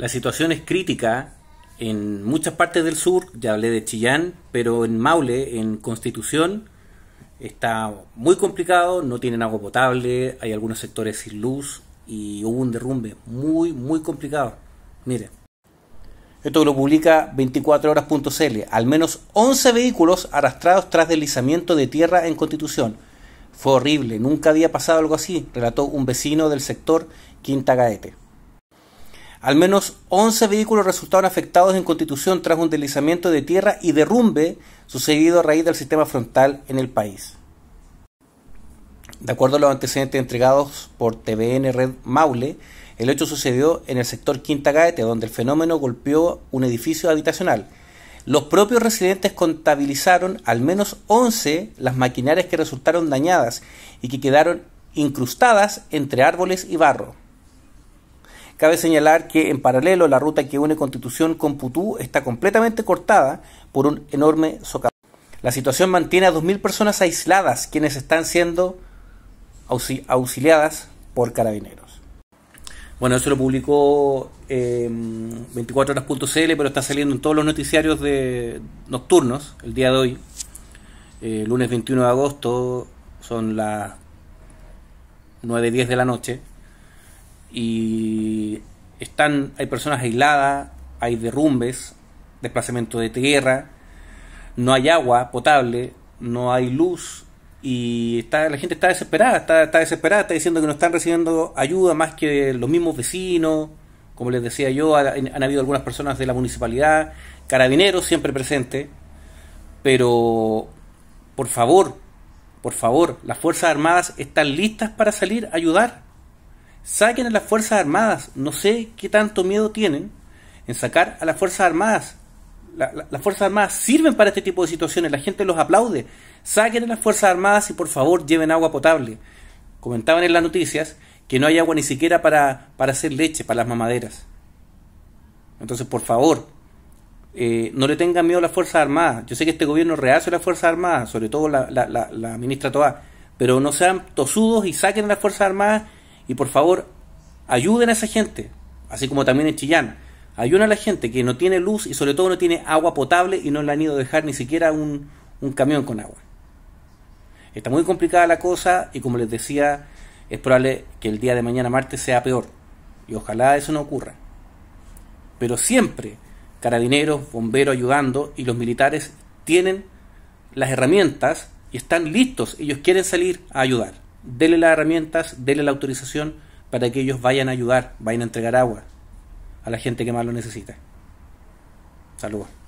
La situación es crítica en muchas partes del sur, ya hablé de Chillán, pero en Maule, en Constitución, está muy complicado, no tienen agua potable, hay algunos sectores sin luz y hubo un derrumbe muy, muy complicado. Mire, esto lo publica 24horas.cl, al menos 11 vehículos arrastrados tras deslizamiento de tierra en Constitución. Fue horrible, nunca había pasado algo así, relató un vecino del sector Quinta Gaete. Al menos 11 vehículos resultaron afectados en Constitución tras un deslizamiento de tierra y derrumbe sucedido a raíz del sistema frontal en el país. De acuerdo a los antecedentes entregados por TVN Red Maule, el hecho sucedió en el sector Quinta Gaete, donde el fenómeno golpeó un edificio habitacional. Los propios residentes contabilizaron al menos 11 las maquinarias que resultaron dañadas y que quedaron incrustadas entre árboles y barro. Cabe señalar que en paralelo la ruta que une Constitución con Putú está completamente cortada por un enorme socavón. La situación mantiene a 2.000 personas aisladas quienes están siendo auxiliadas por carabineros. Bueno, eso lo publicó 24horas.cl, em, pero está saliendo en todos los noticiarios nocturnos el día de hoy. Eh, lunes 21 de agosto son las 9, 10 de la noche. Y están, hay personas aisladas, hay derrumbes, desplazamiento de tierra, no hay agua potable, no hay luz y está, la gente está desesperada, está, está desesperada, está diciendo que no están recibiendo ayuda más que los mismos vecinos, como les decía yo, han habido algunas personas de la municipalidad, carabineros siempre presentes, pero por favor, por favor, las Fuerzas Armadas están listas para salir a ayudar. Saquen a las Fuerzas Armadas. No sé qué tanto miedo tienen en sacar a las Fuerzas Armadas. La, las Fuerzas Armadas sirven para este tipo de situaciones. La gente los aplaude. Saquen a las Fuerzas Armadas y por favor lleven agua potable. Comentaban en las noticias que no hay agua ni siquiera para, para hacer leche, para las mamaderas. Entonces, por favor, eh, no le tengan miedo a las Fuerzas Armadas. Yo sé que este gobierno rehace a las Fuerzas Armadas, sobre todo la, la, la ministra Toá, pero no sean tosudos y saquen a las Fuerzas Armadas y por favor, ayuden a esa gente, así como también en Chillán. Ayuden a la gente que no tiene luz y sobre todo no tiene agua potable y no le han ido a dejar ni siquiera un, un camión con agua. Está muy complicada la cosa y como les decía, es probable que el día de mañana martes sea peor. Y ojalá eso no ocurra. Pero siempre carabineros, bomberos ayudando y los militares tienen las herramientas y están listos. Ellos quieren salir a ayudar dele las herramientas, dele la autorización para que ellos vayan a ayudar, vayan a entregar agua a la gente que más lo necesita. Saludos.